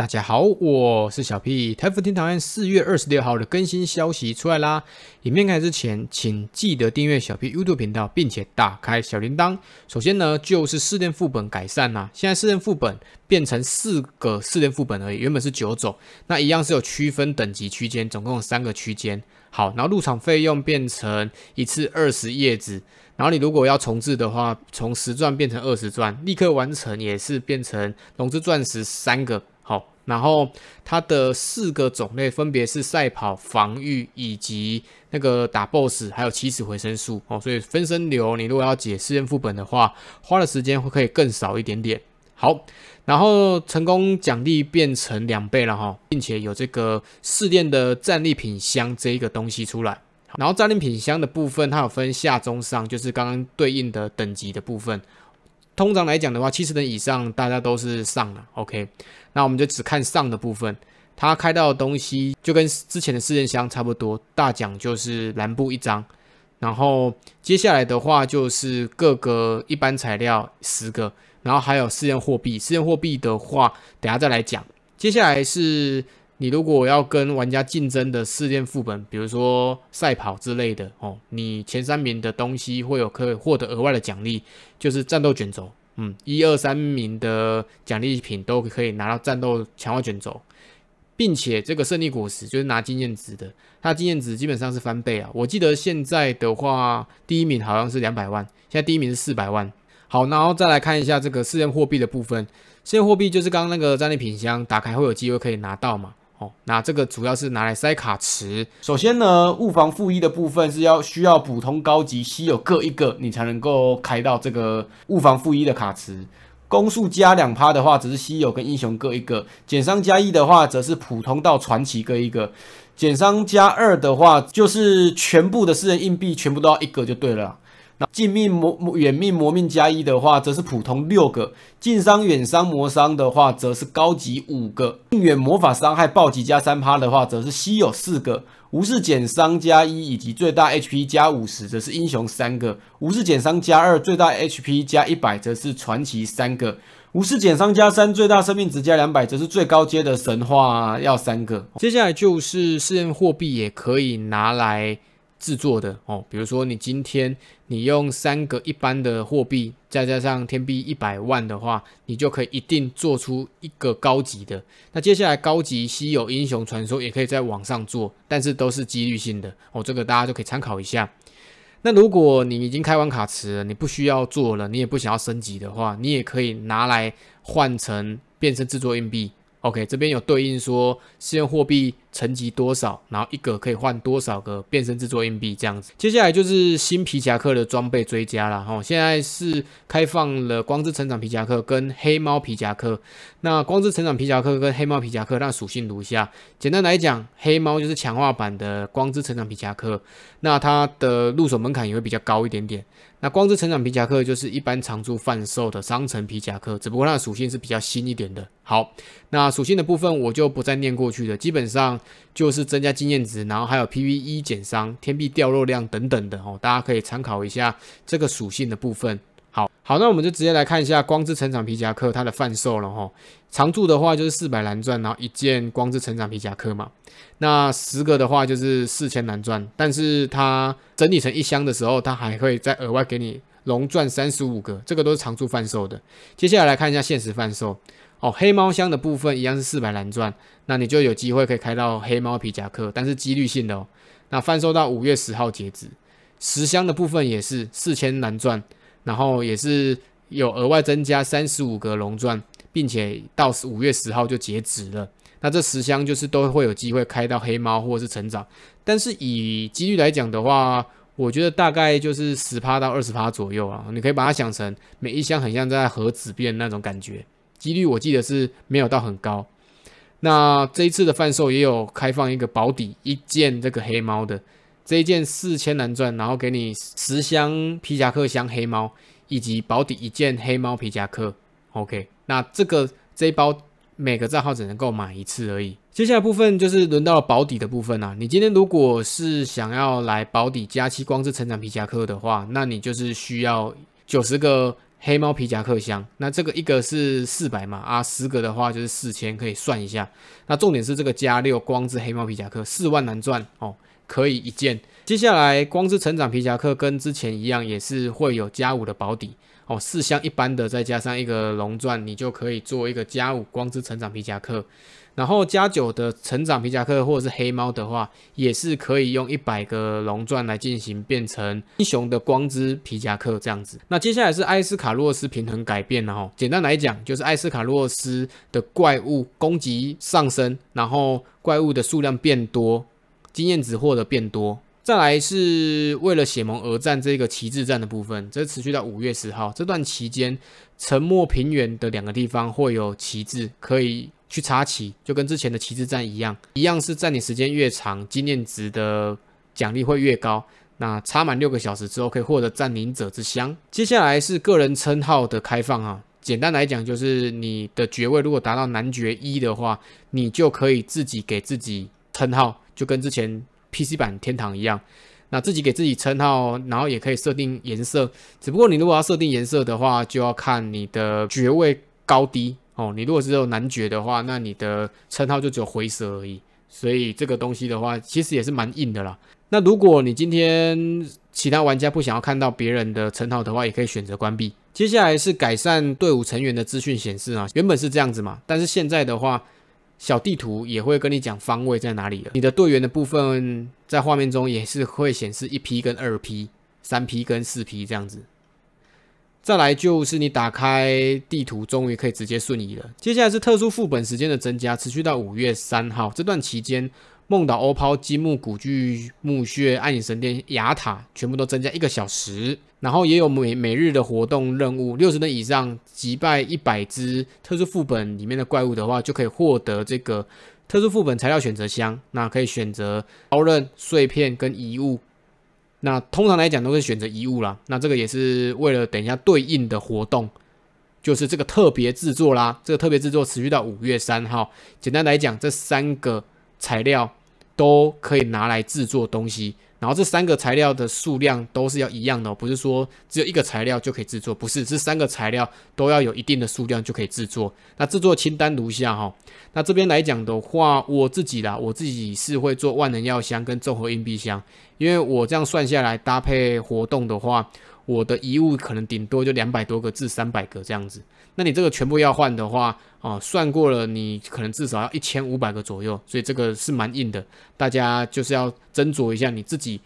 大家好，我是小 P。台服天堂案四月二十六号的更新消息出来啦。影片开始之前，请记得订阅小 P YouTube 频道，并且打开小铃铛。首先呢，就是试炼副本改善啦。现在试炼副本变成四个试炼副本而已，原本是九种，那一样是有区分等级区间，总共有三个区间。好，然后入场费用变成一次二十叶子。然后你如果要重置的话，从十钻变成二十钻，立刻完成也是变成龙之钻石三个。好，然后它的四个种类分别是赛跑、防御以及那个打 BOSS，还有起死回生术。哦，所以分身流，你如果要解试炼副本的话，花的时间会可以更少一点点。好，然后成功奖励变成两倍了哈，并且有这个试炼的战利品箱这一个东西出来。然后战利品箱的部分，它有分下、中、上，就是刚刚对应的等级的部分。通常来讲的话，七十人以上大家都是上的，OK。那我们就只看上的部分，他开到的东西就跟之前的试验箱差不多，大奖就是蓝布一张，然后接下来的话就是各个一般材料十个，然后还有试验货币。试验货币的话，等下再来讲。接下来是。你如果要跟玩家竞争的试炼副本，比如说赛跑之类的哦，你前三名的东西会有可以获得额外的奖励，就是战斗卷轴。嗯，一二三名的奖励品都可以拿到战斗强化卷轴，并且这个胜利果实就是拿经验值的，它经验值基本上是翻倍啊。我记得现在的话，第一名好像是两百万，现在第一名是四百万。好，然后再来看一下这个试炼货币的部分，试验货币就是刚刚那个战利品箱打开会有机会可以拿到嘛。哦，那这个主要是拿来塞卡池。首先呢，物防负一的部分是要需要普通高级稀有各一个，你才能够开到这个物防负一的卡池。攻速加两趴的话，只是稀有跟英雄各一个；减伤加一的话，则是普通到传奇各一个；减伤加二的话，就是全部的四人硬币全部都要一个就对了。近命魔远命魔命加一的话，则是普通六个；近伤远伤魔伤的话，则是高级五个；远魔法伤害暴击加三趴的话，则是稀有四个；无视减伤加一以及最大 HP 加五十，则是英雄三个；无视减伤加二最大 HP 加一百，则是传奇三个；无视减伤加三最大生命值加两百，则是最高阶的神话要三个。接下来就是试验货币，也可以拿来。制作的哦，比如说你今天你用三个一般的货币，再加上天币一百万的话，你就可以一定做出一个高级的。那接下来高级稀有英雄传说也可以在网上做，但是都是几率性的哦，这个大家就可以参考一下。那如果你已经开完卡池，了，你不需要做了，你也不想要升级的话，你也可以拿来换成变身制作硬币。OK，这边有对应说使货币。层级多少，然后一个可以换多少个变身制作硬币这样子。接下来就是新皮夹克的装备追加了哈，现在是开放了光之成长皮夹克跟黑猫皮夹克。那光之成长皮夹克跟黑猫皮夹克，那属性如下。简单来讲，黑猫就是强化版的光之成长皮夹克，那它的入手门槛也会比较高一点点。那光之成长皮夹克就是一般常驻贩售的商城皮夹克，只不过它的属性是比较新一点的。好，那属性的部分我就不再念过去的，基本上。就是增加经验值，然后还有 PV e 减伤、天币掉落量等等的哦，大家可以参考一下这个属性的部分。好好，那我们就直接来看一下光之成长皮夹克它的贩售了哈。常驻的话就是四百蓝钻，然后一件光之成长皮夹克嘛。那十个的话就是四千蓝钻，但是它整理成一箱的时候，它还会再额外给你龙钻三十五个，这个都是常驻贩售的。接下来来看一下限时贩售。哦，黑猫箱的部分一样是四百蓝钻，那你就有机会可以开到黑猫皮夹克，但是几率性的哦。那贩售到五月十号截止，十箱的部分也是四千蓝钻，然后也是有额外增加三十五个龙钻，并且到五月十号就截止了。那这十箱就是都会有机会开到黑猫或者是成长，但是以几率来讲的话，我觉得大概就是十趴到二十趴左右啊。你可以把它想成每一箱很像在盒子变那种感觉。几率我记得是没有到很高。那这一次的贩售也有开放一个保底一件这个黑猫的，这一件四千蓝钻，然后给你十箱皮夹克箱黑猫，以及保底一件黑猫皮夹克。OK，那这个这一包每个账号只能购买一次而已。接下来部分就是轮到了保底的部分啦。你今天如果是想要来保底加期光之成长皮夹克的话，那你就是需要九十个。黑猫皮夹克箱，那这个一个是四百嘛啊，十个的话就是四千，可以算一下。那重点是这个加六光之黑猫皮夹克四万难赚哦，可以一件。接下来光之成长皮夹克跟之前一样，也是会有加五的保底。哦，四箱一般的，再加上一个龙钻，你就可以做一个加五光之成长皮夹克。然后加九的成长皮夹克或者是黑猫的话，也是可以用一百个龙钻来进行变成英雄的光之皮夹克这样子。那接下来是艾斯卡洛斯平衡改变了哦。简单来讲就是艾斯卡洛斯的怪物攻击上升，然后怪物的数量变多，经验值获得变多。再来是为了写盟而战这个旗帜战的部分，这持续到五月十号这段期间，沉默平原的两个地方会有旗帜可以去插旗，就跟之前的旗帜战一样，一样是占领时间越长，经验值的奖励会越高。那插满六个小时之后，可以获得占领者之乡。接下来是个人称号的开放啊，简单来讲就是你的爵位如果达到男爵一的话，你就可以自己给自己称号，就跟之前。PC 版天堂一样，那自己给自己称号，然后也可以设定颜色。只不过你如果要设定颜色的话，就要看你的爵位高低哦。你如果只有男爵的话，那你的称号就只有灰色而已。所以这个东西的话，其实也是蛮硬的啦。那如果你今天其他玩家不想要看到别人的称号的话，也可以选择关闭。接下来是改善队伍成员的资讯显示啊，原本是这样子嘛，但是现在的话。小地图也会跟你讲方位在哪里了。你的队员的部分在画面中也是会显示一批跟二批、三批跟四批这样子。再来就是你打开地图，终于可以直接瞬移了。接下来是特殊副本时间的增加，持续到五月三号这段期间。梦岛、欧抛、积木、古巨、墓穴、暗影神殿、雅塔，全部都增加一个小时。然后也有每每日的活动任务，六十人以上击败一百只特殊副本里面的怪物的话，就可以获得这个特殊副本材料选择箱。那可以选择刀刃碎片跟遗物。那通常来讲都是选择遗物啦。那这个也是为了等一下对应的活动，就是这个特别制作啦。这个特别制作持续到五月三号。简单来讲，这三个材料。都可以拿来制作东西，然后这三个材料的数量都是要一样的，不是说只有一个材料就可以制作，不是，这三个材料都要有一定的数量就可以制作。那制作清单如下哈。那这边来讲的话，我自己啦，我自己是会做万能药箱跟综合硬币箱，因为我这样算下来搭配活动的话。我的遗物可能顶多就两百多个至三百个这样子，那你这个全部要换的话，哦，算过了，你可能至少要一千五百个左右，所以这个是蛮硬的，大家就是要斟酌一下你自己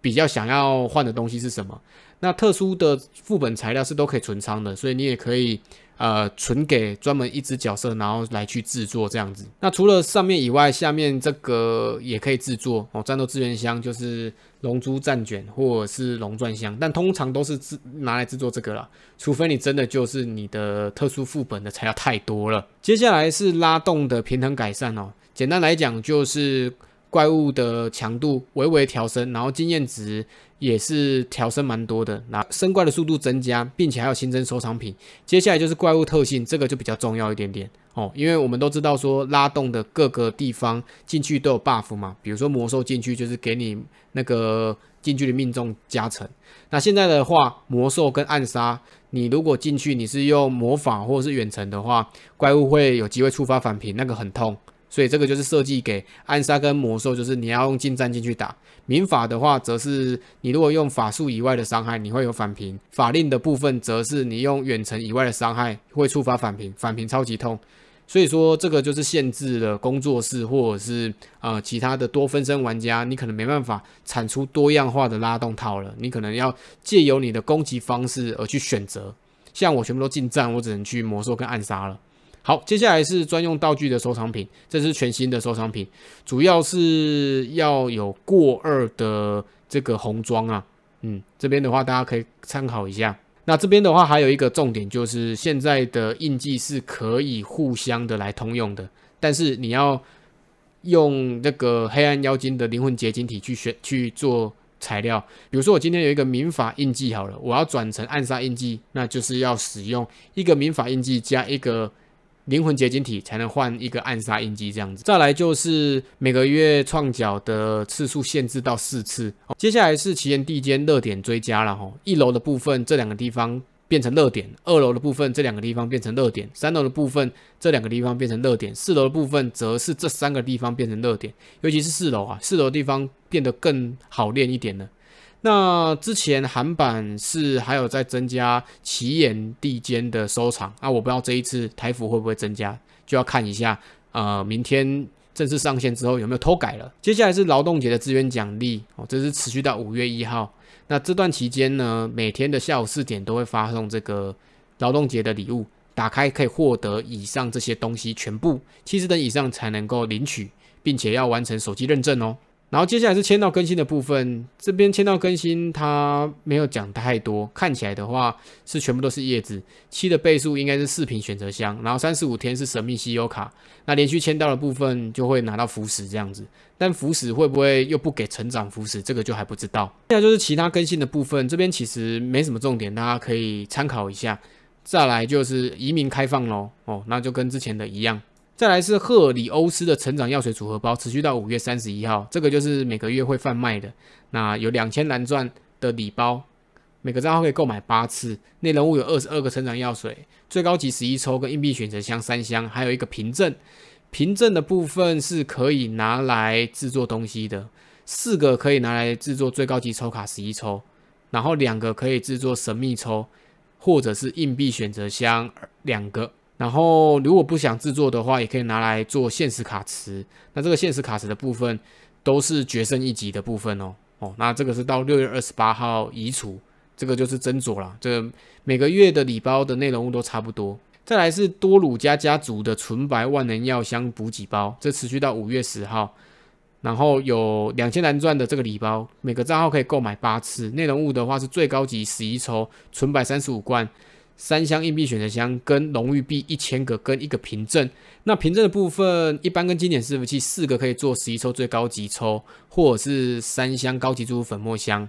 比较想要换的东西是什么。那特殊的副本材料是都可以存仓的，所以你也可以呃存给专门一只角色，然后来去制作这样子。那除了上面以外，下面这个也可以制作哦，战斗资源箱就是。龙珠战卷或者是龙钻箱，但通常都是制拿来制作这个了，除非你真的就是你的特殊副本的材料太多了。接下来是拉动的平衡改善哦，简单来讲就是怪物的强度微微调升，然后经验值也是调升蛮多的，那升怪的速度增加，并且还有新增收藏品。接下来就是怪物特性，这个就比较重要一点点。哦，因为我们都知道说拉动的各个地方进去都有 buff 嘛，比如说魔兽进去就是给你那个近距离命中加成。那现在的话，魔兽跟暗杀，你如果进去你是用魔法或者是远程的话，怪物会有机会触发反平，那个很痛。所以这个就是设计给暗杀跟魔兽，就是你要用近战进去打。民法的话，则是你如果用法术以外的伤害，你会有反平；法令的部分，则是你用远程以外的伤害会触发反平，反平超级痛。所以说，这个就是限制了工作室或者是呃其他的多分身玩家，你可能没办法产出多样化的拉动套了。你可能要借由你的攻击方式而去选择。像我全部都近战，我只能去魔兽跟暗杀了。好，接下来是专用道具的收藏品，这是全新的收藏品，主要是要有过二的这个红装啊。嗯，这边的话大家可以参考一下。那这边的话，还有一个重点就是，现在的印记是可以互相的来通用的，但是你要用那个黑暗妖精的灵魂结晶体去选去做材料。比如说，我今天有一个民法印记好了，我要转成暗杀印记，那就是要使用一个民法印记加一个。灵魂结晶体才能换一个暗杀印记，这样子。再来就是每个月创角的次数限制到四次。接下来是奇岩地间热点追加了哈，一楼的部分这两个地方变成热点，二楼的部分这两个地方变成热点，三楼的部分这两个地方变成热点，四楼的部分则是这三个地方变成热点，尤其是四楼啊，四楼地方变得更好练一点了。那之前韩版是还有在增加棋眼地间的收藏啊，我不知道这一次台服会不会增加，就要看一下。呃，明天正式上线之后有没有偷改了？接下来是劳动节的资源奖励哦，这是持续到五月一号。那这段期间呢，每天的下午四点都会发送这个劳动节的礼物，打开可以获得以上这些东西全部，七十等以上才能够领取，并且要完成手机认证哦。然后接下来是签到更新的部分，这边签到更新它没有讲太多，看起来的话是全部都是叶子七的倍数，应该是视频选择箱，然后三十五天是神秘稀有卡，那连续签到的部分就会拿到符石这样子，但符石会不会又不给成长符石，这个就还不知道。接下来就是其他更新的部分，这边其实没什么重点，大家可以参考一下。再来就是移民开放喽，哦，那就跟之前的一样。再来是赫里欧斯的成长药水组合包，持续到五月三十一号。这个就是每个月会贩卖的。那有两千蓝钻的礼包，每个账号可以购买八次。内容物有二十二个成长药水，最高级十一抽跟硬币选择箱三箱，还有一个凭证。凭证的部分是可以拿来制作东西的，四个可以拿来制作最高级抽卡十一抽，然后两个可以制作神秘抽，或者是硬币选择箱两个。然后，如果不想制作的话，也可以拿来做限时卡池。那这个限时卡池的部分都是决胜一级的部分哦。哦，那这个是到六月二十八号移除，这个就是斟酌了。这每个月的礼包的内容物都差不多。再来是多鲁加家族的纯白万能药箱补给包，这持续到五月十号。然后有两千蓝钻的这个礼包，每个账号可以购买八次。内容物的话是最高级十一抽，纯白三十五罐。三箱硬币选择箱跟荣誉币一千个跟一个凭证，那凭证的部分一般跟经典伺服器四个可以做十一抽最高级抽，或者是三箱高级珠粉末箱，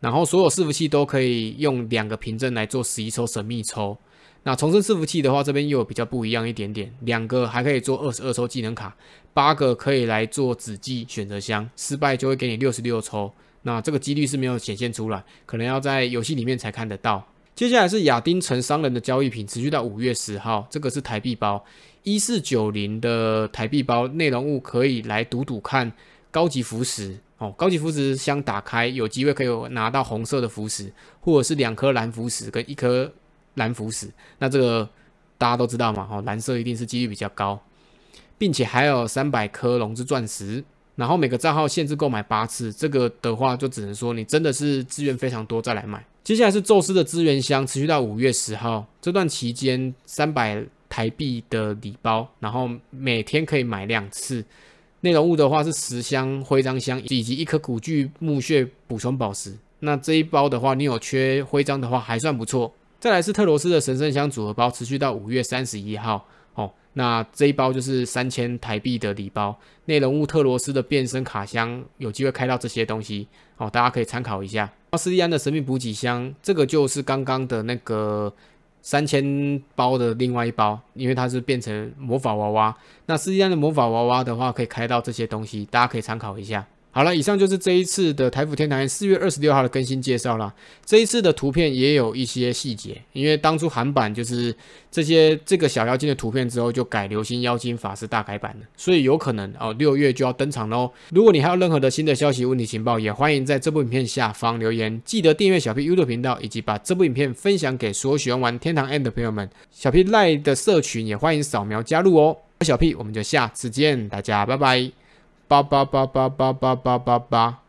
然后所有伺服器都可以用两个凭证来做十一抽神秘抽。那重生伺服器的话，这边又有比较不一样一点点，两个还可以做二十二抽技能卡，八个可以来做紫记选择箱，失败就会给你六十六抽，那这个几率是没有显现出来，可能要在游戏里面才看得到。接下来是亚丁城商人的交易品，持续到五月十号。这个是台币包，一四九零的台币包，内容物可以来赌赌看。高级符石哦，高级符石箱打开，有机会可以拿到红色的符石，或者是两颗蓝符石跟一颗蓝符石。那这个大家都知道嘛，哦，蓝色一定是几率比较高，并且还有三百颗龙之钻石。然后每个账号限制购买八次，这个的话就只能说你真的是资源非常多再来买。接下来是宙斯的资源箱，持续到五月十号。这段期间，三百台币的礼包，然后每天可以买两次。内容物的话是十箱徽章箱以及一颗古巨墓穴补充宝石。那这一包的话，你有缺徽章的话，还算不错。再来是特罗斯的神圣箱组合包，持续到五月三十一号。哦，那这一包就是三千台币的礼包。内容物特罗斯的变身卡箱，有机会开到这些东西。哦，大家可以参考一下。斯利安的神秘补给箱，这个就是刚刚的那个三千包的另外一包，因为它是变成魔法娃娃。那斯利安的魔法娃娃的话，可以开到这些东西，大家可以参考一下。好了，以上就是这一次的台服《天堂》四月二十六号的更新介绍了。这一次的图片也有一些细节，因为当初韩版就是这些这个小妖精的图片之后就改流星妖精法师大改版了，所以有可能哦六月就要登场喽。如果你还有任何的新的消息、问题、情报，也欢迎在这部影片下方留言。记得订阅小 P YouTube 频道，以及把这部影片分享给所有喜欢玩《天堂 N 的朋友们。小 P 赖的社群也欢迎扫描加入哦。小 P，我们就下次见，大家拜拜。叭叭叭叭叭叭叭叭